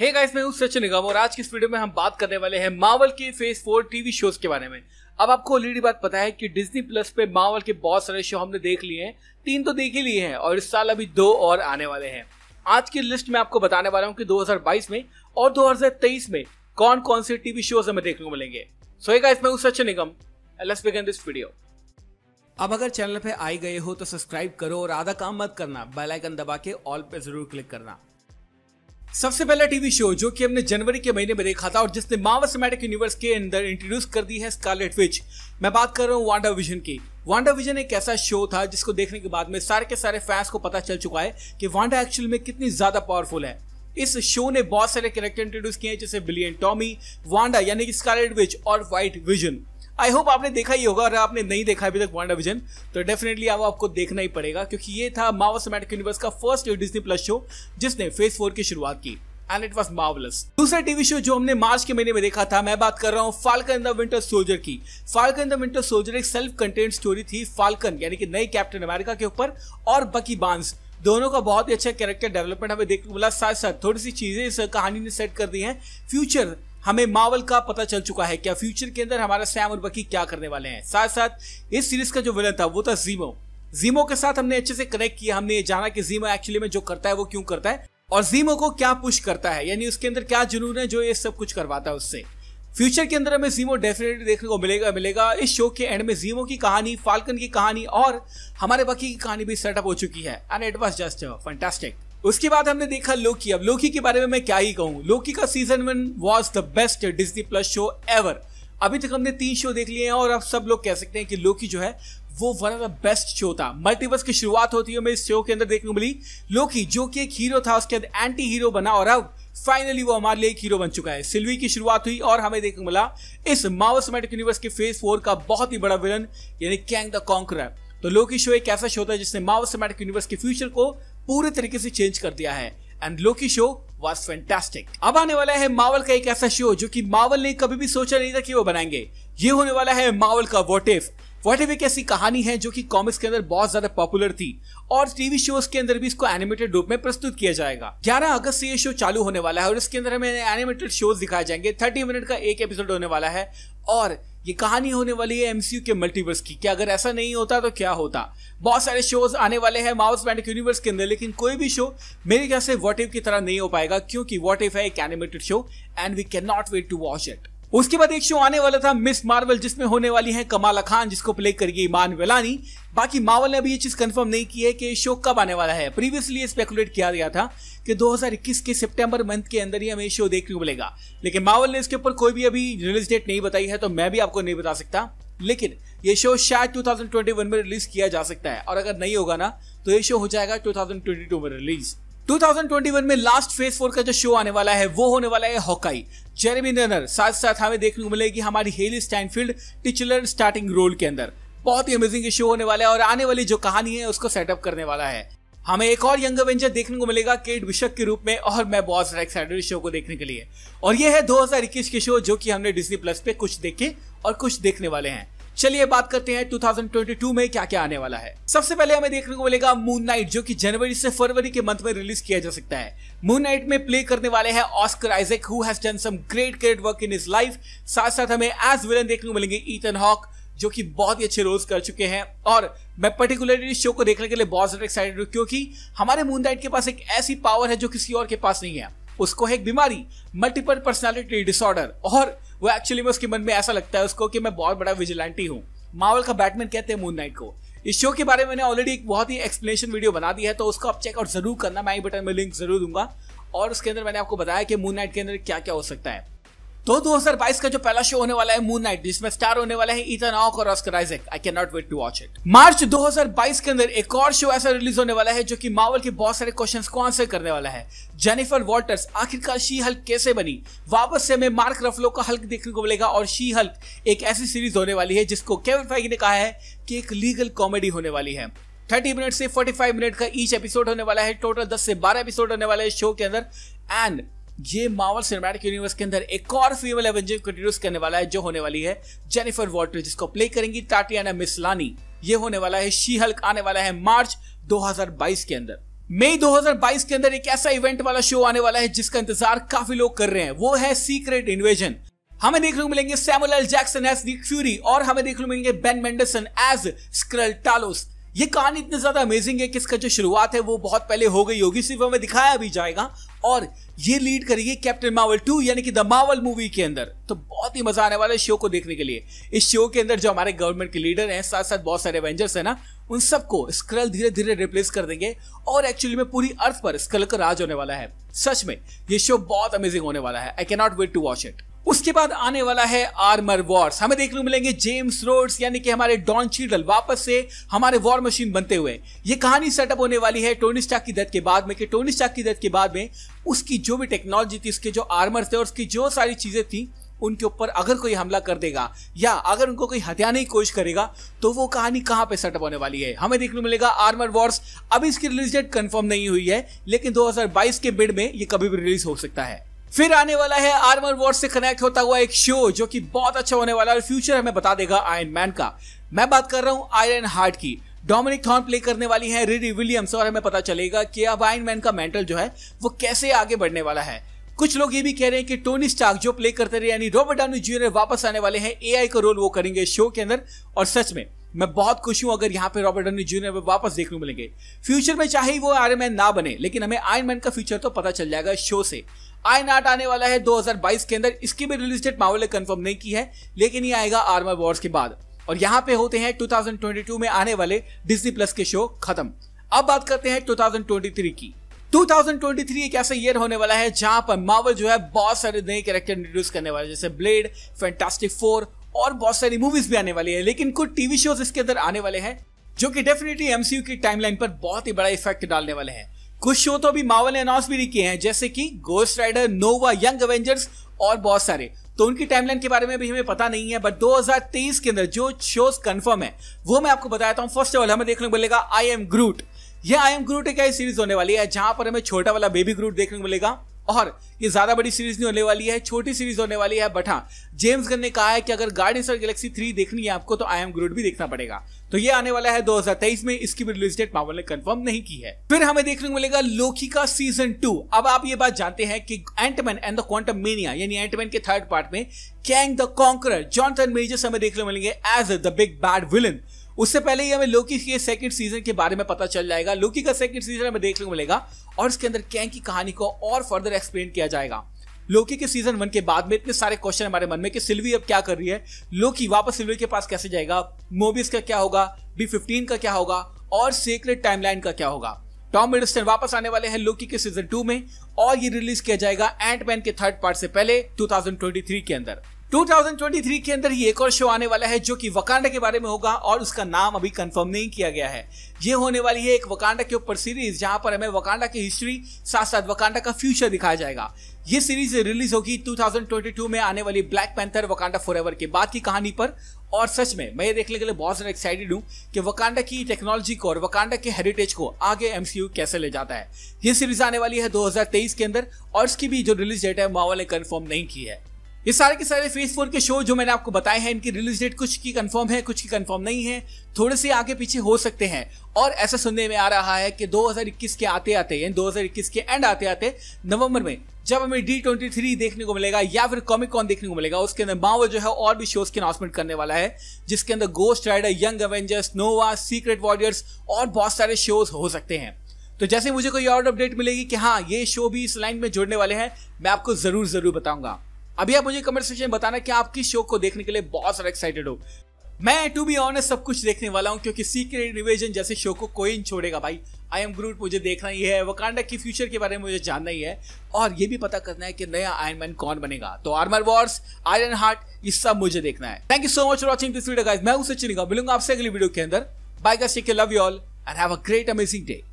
hey guys मैं हूं सचिन निगम और आज की इस वीडियो में हम बात करने वाले हैं मावल के फेज फोर टीवी शोज के बारे में अब आपको ऑलरेडी बात पता है कि डिज्नी प्लस पे मावल के बहुत सारे शो हमने देख लिए हैं तीन तो देख ही लिए हैं और इस साल अभी दो और आने वाले हैं आज की लिस्ट में आपको बताने वाला हूँ की दो में और दो में कौन कौन से टीवी शोज हमें देखने को मिलेंगे सो है इसमें मैं Sachin Nigam let's begin this video अब अगर चैनल पे आई गए हो तो सब्सक्राइब करो और आधा काम मत करना बेल आइकन दबा के ऑल पे जरूर क्लिक करना सबसे पहला टीवी शो जो कि हमने जनवरी के महीने में देखा था और जिसने मार्वल सिनेमैटिक यूनिवर्स के अंदर इंट्रोड्यूस कर दी है स्कारलेट विच मैं बात कर रहा हूँ वांडा विजन की वांडा विजन एक ऐसा शो था जिसको देखने के बाद में सारे के सारे फैंस को पता चल चुका है कि वांडा एक्चुअल में कितनी ज्यादा पावरफुल है इस शो ने बहुत सारे कैरेक्टर इंट्रोड्यूस किए हैं जैसे बिलियन टॉमी वांडा यानी कि स्कारलेट विच और व्हाइट विजन आई होप आपने देखा ही होगा अगर आपने नहीं देखा अभी तक वांडा विजन तो डेफिनेटली अब आपको देखना ही पड़ेगा क्योंकि ये था मावा सिमेटिक यूनिवर्स का फर्स्ट डिजनी प्लस शो जिसने फेज फोर की शुरुआत की एंड इट वॉज मावलस दूसरा टीवी शो जो हमने मार्च के महीने में देखा था मैं बात कर रहा हूँ Falcon and the Winter Soldier की Falcon and the Winter Soldier एक सेल्फ कंटेंट स्टोरी थी फाल्कन यानी कि नए कैप्टन अमेरिका के ऊपर और बकी बांस दोनों का बहुत ही अच्छा कैरेक्टर डेवलपमेंट हमें देखने को मिला साथ साथ थोड़ी सी चीजें इस कहानी ने सेट कर दी हैं फ्यूचर हमें मावल का पता चल चुका है क्या फ्यूचर के अंदर हमारा सैम और बकी क्या करने वाले हैं साथ साथ इस सीरीज का जो विलन था वो था जीमो जीमो के साथ हमने अच्छे से कनेक्ट किया हमने जाना कि जीमो एक्चुअली में जो करता है वो क्यों करता है और जीमो को क्या पुश करता है यानी उसके अंदर क्या जुनून है जो ये सब कुछ करवाता है उससे फ्यूचर के अंदर हमें जीमो डेफिनेटली देखने को मिलेगा मिलेगा इस शो के एंड में जीमो की कहानी फाल्कन की कहानी और हमारे बाकी की कहानी भी सेटअप हो चुकी है and it was just fantastic उसके बाद हमने देखा लोकी अब लोकी के बारे में मैं क्या ही कहूँ लोकी का season one was the best Disney Plus show ever अभी तक हमने तीन शो देख लिए हैं और अब सब लोग कह सकते हैं कि लोकी जो है वो one of the best show था मल्टीवर्स की शुरुआत होती है हमें इस शो के अंदर देखने को मिली लोकी जो कि एक हीरो था उसके अंदर एंटी हीरो बना और अब फाइनली वो हमारे लिए एक हीरो बन चुका है सिल्वी की शुरुआत हुई और हमें देखने को मिला इस मावस सिनेमैटिक यूनिवर्स के फेज फोर का बहुत ही बड़ा विलन यानी कैंग द कॉन्कर तो लोकी शो एक ऐसा शो था जिसने मावस सिनेमैटिक यूनिवर्स के फ्यूचर को पूरे तरीके से चेंज कर दिया है and Loki show was fantastic अब आने वाला है मावल का एक ऐसा शो जो कि मावल ने कभी भी सोचा नहीं था कि वो बनाएंगे ये होने वाला है मावल का वॉट इफ वॉट इफ एक ऐसी कहानी है जो कि कॉमिक्स के अंदर बहुत ज्यादा पॉपुलर थी और टीवी शोज के अंदर भी इसको एनिमेटेड रूप में प्रस्तुत किया जाएगा 11 अगस्त से ये शो चालू होने वाला है और इसके अंदर हमें एनिमेटेड शोज दिखाए जाएंगे 30 मिनट का एक एपिसोड होने वाला है और ये कहानी होने वाली है एमसीयू के मल्टीवर्स की कि अगर ऐसा नहीं होता तो क्या होता बहुत सारे शोज आने वाले हैं माउस मैंडिक यूनिवर्स के अंदर लेकिन कोई भी शो मेरे ख्याल से वॉट इफ की तरह नहीं हो पाएगा क्योंकि वॉट इफ है एक animated show and we can not wait to watch it उसके बाद एक शो आने वाला था मिस मार्वल जिसमें होने वाली है कमाला खान जिसको प्ले करेगी ईमान वेलानी बाकी मावल ने अभी ये चीज कंफर्म नहीं की है कि शो कब आने वाला है प्रीवियसली स्पेकुलेट किया गया था कि 2021 के सितंबर मंथ के अंदर ही हमें शो देखने को मिलेगा लेकिन मावल ने इसके ऊपर कोई भी अभी रिलीज डेट नहीं बताई है तो मैं भी आपको नहीं बता सकता लेकिन ये शो शायद 2021 में रिलीज किया जा सकता है और अगर नहीं होगा ना तो ये शो हो जाएगा 2022 में रिलीज़ 2021 में लास्ट फेज फोर का जो शो आने वाला है वो होने वाला है हॉकाई जेरेमी रनर साथ साथ हमें देखने को मिलेगी हमारी Hailee Steinfeld titular starting role के अंदर बहुत ही अमेजिंग शो होने वाला है और आने वाली जो कहानी है उसको सेटअप करने वाला है हमें एक और यंग एवेंजर देखने को मिलेगा केट विशक के रूप में और मैं बहुत सारा एक्साइटेड शो को देखने के लिए और ये है 2021 के शो जो कि हमने डिजनी प्लस पे कुछ देखे और कुछ देखने वाले हैं चलिए बात करते हैं 2022 में क्या क्या आने वाला है सबसे पहले हमें देखने को मिलेगा मून नाइट जो कि जनवरी से फरवरी के मंथ में रिलीज किया जा सकता है मून नाइट में प्ले करने वाले हैं Oscar Isaac who has done some great great work in his life साथ साथ हमें एज विलन देखने को मिलेंगे ईथन हॉक जो कि बहुत ही अच्छे रोल्स कर चुके हैं और मैं पर्टिकुलरली शो को देखने के लिए बहुत ज्यादा एक्साइटेड हूँ क्योंकि हमारे मून नाइट के पास एक ऐसी पावर है जो किसी और के पास नहीं है उसको है एक बीमारी मल्टीपल पर्सनैलिटी डिसऑर्डर और वो एक्चुअली में उसके मन में ऐसा लगता है उसको कि मैं बहुत बड़ा विजिलेंटी हूँ मावल का बैटमैन कहते हैं मून नाइट को इस शो के बारे में मैंने ऑलरेडी एक बहुत ही एक्सप्लेनेशन वीडियो बना दी है तो उसको आप चेकआउट जरूर करना मैं बटन में लिंक जरूर दूंगा और उसके अंदर मैंने आपको बताया कि मून नाइट के अंदर क्या क्या हो सकता है तो 2022 का जो पहला शो होने वाला है मून नाइट जिसमें स्टार होने वाला है इथन ऑक और Oscar Isaac I can not wait to watch it March 2022 के अंदर एक और शो ऐसा रिलीज होने वाला है जो कि मावल के बहुत सारे क्वेश्चंस को आंसर करने वाला है जेनिफर वॉल्टर्स आखिरकार शी हल्क कैसे बनी वापस से हमें मार्क रफलो का हल्क देखने को मिलेगा और शी हल्क एक ऐसी सीरीज होने वाली है जिसको केवल फैगी ने कहा है कि एक लीगल कॉमेडी होने वाली है 30 मिनट से 45 मिनट का ईच एपिसोड होने वाला है टोटल 10 से 12 एपिसोड होने वाला है शो के अंदर एंड ये मार्वल सिनेमैटिक यूनिवर्स के अंदर एक और फीमेल एवेंजर को इंट्रोड्यूस करने वाला है जो होने वाली है जेनिफर वॉटर जिसको प्ले करेंगी टाटियाना मिसलानी ये होने वाला है शी हल्क आने वाला है मार्च 2022 के अंदर मई 2022 के अंदर एक ऐसा इवेंट वाला शो आने वाला है जिसका इंतजार काफी लोग कर रहे हैं वो है सीक्रेट इन्वेजन हमें देखने को मिलेंगे Samuel Jackson as the Fury और हमें देखने को मिलेंगे Ben Mendelsohn as Skrull Talos ये कहानी इतनी ज्यादा अमेजिंग है कि इसका जो शुरुआत है वो बहुत पहले हो गई होगी सिर्फ हमें दिखाया भी जाएगा और ये लीड करेगी कैप्टन मावल टू यानी कि द मावल मूवी के अंदर तो बहुत ही मजा आने वाला है शो को देखने के लिए इस शो के अंदर जो हमारे गवर्नमेंट के लीडर हैं साथ साथ बहुत सारे एवेंजर्स हैं ना उन सबको स्क्रल धीरे धीरे रिप्लेस कर देंगे और एक्चुअली में पूरी अर्थ पर स्क्रल का राज होने वाला है सच में ये शो बहुत अमेजिंग होने वाला है I cannot wait to watch it उसके बाद आने वाला है आर्मर वॉर्स हमें देखने को मिलेंगे जेम्स रोड्स यानी कि हमारे डॉन चीडल वापस से हमारे वॉर मशीन बनते हुए ये कहानी सेटअप होने वाली है टोनी स्टाक की डेथ के बाद में कि टोनी स्टाक की डेथ के बाद में उसकी जो भी टेक्नोलॉजी थी उसके जो आर्मर थे और उसकी जो सारी चीजें थी उनके ऊपर अगर कोई हमला कर देगा या अगर उनको कोई हत्याने की कोशिश करेगा तो वो कहानी कहाँ पे सेटअप होने वाली है हमें देखने को मिलेगा आर्मर वॉर्स अभी इसकी रिलीज डेट कंफर्म नहीं हुई है लेकिन 2022 के बिड में ये कभी भी रिलीज हो सकता है फिर आने वाला है आर्मर वॉर से कनेक्ट होता हुआ एक शो जो कि बहुत अच्छा होने वाला है फ्यूचर हमें बता देगा आयरन मैन का मैं बात कर रहा हूँ आयरन हार्ट की डोमिनिक थॉर्न प्ले करने वाली है रिडी विलियम्स और हमें पता चलेगा कि अब आयरन मैन का मेंटल जो है वो कैसे आगे बढ़ने वाला है कुछ लोग ये भी कह रहे हैं कि टोनी स्टार्क जो प्ले करते रहे यानी रॉबर्ट डाउनी जूनियर वापस आने वाले हैं एआई का रोल वो करेंगे शो के अंदर और सच में मैं बहुत खुश हूं अगर यहां पे रॉबर्ट डनी जूनियर में वापस देखने को मिलेंगे फ्यूचर में चाहे वो आयरन मैन ना बने लेकिन हमें आयरन मैन का फ्यूचर तो पता चल जाएगा शो से आयन आर्ट आने वाला है 2022 के अंदर इसकी भी रिलीज डेट माहौल ने कंफर्म नहीं की है लेकिन ये आएगा आर्मर वॉर्स के बाद और यहाँ पे होते हैं 2022 में आने वाले डिजनी प्लस के शो खत्म अब बात करते हैं 2023 की 2023 एक ऐसा ईयर होने वाला है जहां पर मावल जो है बहुत सारे नए कैरेक्टर इंट्रोड्यूस करने वाले जैसे ब्लेड फैंटास्टिक फोर और बहुत सारी मूवीज भी आने वाली है लेकिन कुछ टीवी शोज इसके अंदर आने वाले हैं जो कि डेफिनेटली एमसीयू की टाइमलाइन पर बहुत ही बड़ा इफेक्ट डालने वाले हैं कुछ शो तो अभी मावल ने अनाउंस भी नहीं किए हैं जैसे कि Ghost Rider Nova Young Avengers और बहुत सारे तो उनकी टाइमलाइन के बारे में भी हमें पता नहीं है बट 2023 के अंदर जो शोज कंफर्म है वो मैं आपको बताता हूँ फर्स्ट ऑफ ऑल हमें देखने को मिलेगा आई एम ग्रूट यह आई एम ग्रूट एक सीरीज होने वाली है जहां पर हमें छोटा वाला बेबी ग्रूट देखने को मिलेगा और ये ज़्यादा बड़ी सीरीज नहीं होने वाली है छोटी सीरीज होने वाली है बट हाँ जेम्स गन ने कहा है कि अगर गार्डियंस ऑफ गैलेक्सी थ्री देखनी है आपको तो आई एम ग्रुड भी देखना पड़ेगा तो ये आने वाला है 2023 में इसकी भी रिलीज डेट मावल ने कंफर्म नहीं की है फिर हमें देखने को मिलेगा लोकी का सीजन टू अब आप ये बात जानते हैं कि Ant Man and the Quantumania यानी एंटमैन के थर्ड पार्ट में Kang the Conqueror Jonathan Majors हमें देखने को मिलेंगे as the big bad villain उससे पहले ही हमें लोकी के सेकंड सीजन के बारे में पता चल जाएगा लोकी का सेकंड सीजन हमें देखने को मिलेगा और इसके अंदर कैंग की कहानी को और फर्दर एक्सप्लेन किया जाएगा लोकी के सीजन वन के बाद में इतने सारे क्वेश्चन हमारे मन में कि सिल्वी अब क्या कर रही है लोकी वापस सिल्वी के पास कैसे जाएगा मोबिस का क्या होगा बी फिफ्टीन का क्या होगा और सीक्रेट टाइमलाइन का क्या होगा टॉम मिडस्टन वापस आने वाले हैं लोकी के सीजन टू में और ये रिलीज किया जाएगा एंटमैन के थर्ड पार्ट से पहले 2023 के अंदर 2023 के अंदर ही एक और शो आने वाला है जो कि वकांडा के बारे में होगा और उसका नाम अभी कंफर्म नहीं किया गया है ये होने वाली है एक वकांडा के ऊपर सीरीज जहां पर हमें वकांडा की हिस्ट्री साथ साथ वकांडा का फ्यूचर दिखाया जाएगा ये सीरीज रिलीज होगी 2022 में आने वाली ब्लैक पैंथर वकांडा एवर के बाद की कहानी पर और सच में मैं ये देखने के लिए बहुत ज़्यादा एक्साइटेड हूँ कि वकांडा की टेक्नोलॉजी को और वकांडा के हेरिटेज को आगे एमसीयू कैसे ले जाता है ये सीरीज आने वाली है 2023 के अंदर और इसकी भी जो रिलीज डेट है वहां ने कन्फर्म नहीं की है ये सारे के सारे फेज फोर के शो जो मैंने आपको बताए हैं इनकी रिलीज डेट कुछ की कंफर्म है कुछ की कंफर्म नहीं है थोड़े से आगे पीछे हो सकते हैं और ऐसा सुनने में आ रहा है कि 2021 के आते आते यानी 2021 के एंड आते आते नवंबर में जब हमें डी ट्वेंटी थ्री देखने को मिलेगा या फिर कॉमिक कॉन देखने को मिलेगा उसके अंदर माओ जो है और भी शोज के अनाउंसमेंट करने वाला है जिसके अंदर Ghost Rider Young Avengers Nova Secret Warriors और बहुत सारे शोज हो सकते हैं तो जैसे मुझे कोई और अपडेट मिलेगी कि हाँ ये शो भी इस लाइन में जोड़ने वाले हैं मैं आपको जरूर जरूर बताऊंगा अभी आप मुझे कमेंट सेक्शन में बताना कि आप किस शो को देखने के लिए बहुत सारा एक्साइटेड हो मैं टू बी ऑनेस्ट सब कुछ देखने वाला हूँ क्योंकि सीक्रेट रिविजन जैसे शो को कोई नहीं छोड़ेगा भाई आई एम ग्रूट मुझे देखना ही है वकांडा की फ्यूचर के बारे में मुझे जानना ही है और ये भी पता करना है कि नया आयरन मैन कौन बनेगा तो आर्मर वॉर्स आयरन हार्ट ये सब मुझे देखना है thank you so much watching this video मैं उसे चुनेगा मिलूंगा आपसे अगली वीडियो के अंदर bye guys take love you all and have a great amazing day